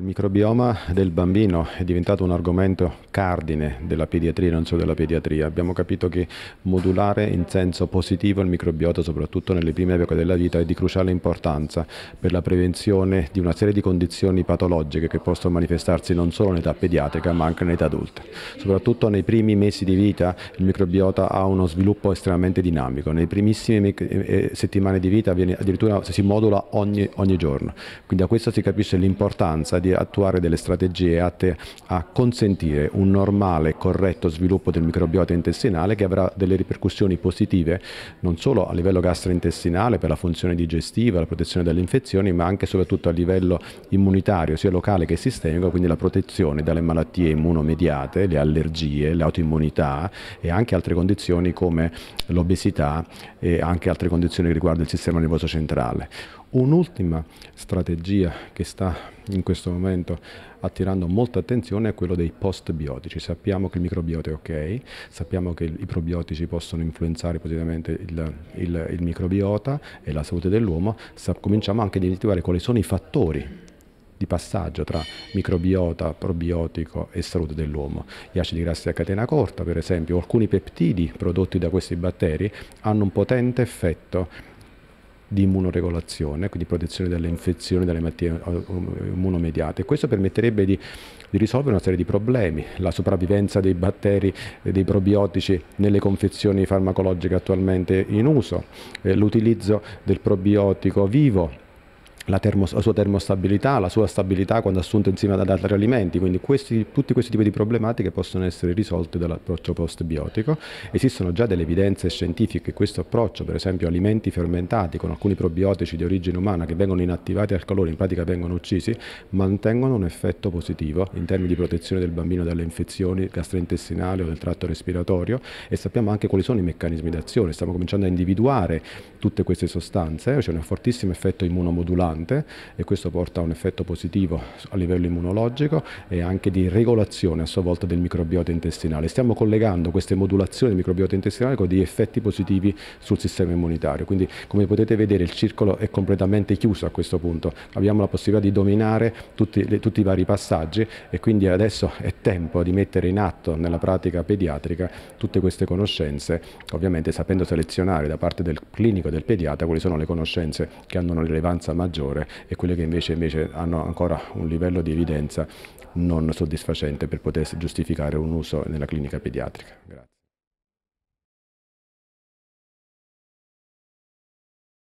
Il microbioma del bambino è diventato un argomento cardine della pediatria e non solo della pediatria. Abbiamo capito che modulare in senso positivo il microbiota, soprattutto nelle prime epoche della vita, è di cruciale importanza per la prevenzione di una serie di condizioni patologiche che possono manifestarsi non solo in età pediatrica ma anche in età adulta. Soprattutto nei primi mesi di vita il microbiota ha uno sviluppo estremamente dinamico. Nei primissime eh, eh, settimane di vita addirittura si modula ogni, ogni giorno. Quindi da questo si capisce l'importanza di attuare delle strategie atte a consentire un normale e corretto sviluppo del microbiota intestinale che avrà delle ripercussioni positive non solo a livello gastrointestinale per la funzione digestiva, la protezione dalle infezioni, ma anche e soprattutto a livello immunitario, sia locale che sistemico, quindi la protezione dalle malattie immunomediate, le allergie, l'autoimmunità e anche altre condizioni come l'obesità e anche altre condizioni che riguardano il sistema nervoso centrale. Un'ultima strategia che sta in questo momento attirando molta attenzione è quello dei postbiotici. Sappiamo che il microbiota è ok, sappiamo che i probiotici possono influenzare positivamente il, il, il microbiota e la salute dell'uomo, cominciamo anche a individuare quali sono i fattori di passaggio tra microbiota, probiotico e salute dell'uomo. Gli acidi grassi a catena corta, per esempio, o alcuni peptidi prodotti da questi batteri hanno un potente effetto di immunoregolazione, quindi protezione dalle infezioni, dalle malattie eh, um, immunomediate. Questo permetterebbe di, di, risolvere una serie di problemi, la sopravvivenza dei batteri e eh, dei probiotici nelle confezioni farmacologiche attualmente in uso, eh, l'utilizzo del probiotico vivo la, termos- la, sua termostabilità, la sua stabilità quando assunto insieme ad altri alimenti, quindi questi, tutti questi tipi di problematiche possono essere risolte dall'approccio postbiotico. Esistono già delle evidenze scientifiche che questo approccio, per esempio alimenti fermentati con alcuni probiotici di origine umana che vengono inattivati al calore, in pratica vengono uccisi, mantengono un effetto positivo in termini di protezione del bambino dalle infezioni gastrointestinali o del tratto respiratorio e sappiamo anche quali sono i meccanismi d'azione, stiamo cominciando a individuare tutte queste sostanze, c'è un fortissimo effetto immunomodulante importante e questo porta a un effetto positivo a livello immunologico e anche di regolazione a sua volta del microbiota intestinale. Stiamo collegando queste modulazioni del microbiota intestinale con degli effetti positivi sul sistema immunitario, quindi come potete vedere il circolo è completamente chiuso a questo punto, abbiamo la possibilità di dominare tutti, le, tutti i vari passaggi e quindi adesso è tempo di mettere in atto nella pratica pediatrica tutte queste conoscenze, ovviamente sapendo selezionare da parte del clinico e del pediatra quali sono le conoscenze che hanno una rilevanza maggiore superiore e quelle che invece, invece hanno ancora un livello di evidenza non soddisfacente per poter giustificare un uso nella clinica pediatrica. Grazie.